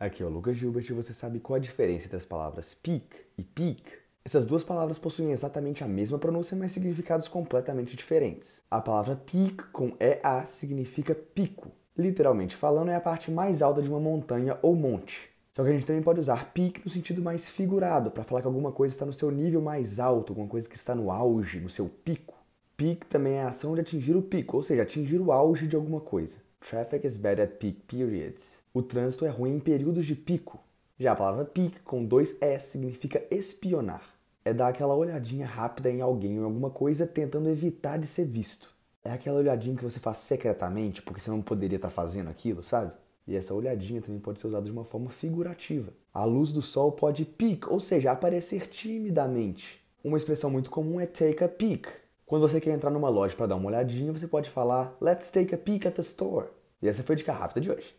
Aqui é o Lucas Gilbert e você sabe qual a diferença entre as palavras peak e peak? Essas duas palavras possuem exatamente a mesma pronúncia, mas significados completamente diferentes. A palavra peak com EA significa pico. Literalmente falando, é a parte mais alta de uma montanha ou monte. Só que a gente também pode usar peak no sentido mais figurado, para falar que alguma coisa está no seu nível mais alto, alguma coisa que está no auge, no seu pico. Peak também é a ação de atingir o pico, ou seja, atingir o auge de alguma coisa. Traffic is bad at peak periods. O trânsito é ruim em períodos de pico. Já a palavra peak com dois S significa espionar. É dar aquela olhadinha rápida em alguém ou em alguma coisa tentando evitar de ser visto. É aquela olhadinha que você faz secretamente porque você não poderia estar tá fazendo aquilo, sabe? E essa olhadinha também pode ser usada de uma forma figurativa. A luz do sol pode peak, ou seja, aparecer timidamente. Uma expressão muito comum é take a peek. Quando você quer entrar numa loja para dar uma olhadinha, você pode falar Let's take a peek at the store. E essa foi a dica rápida de hoje.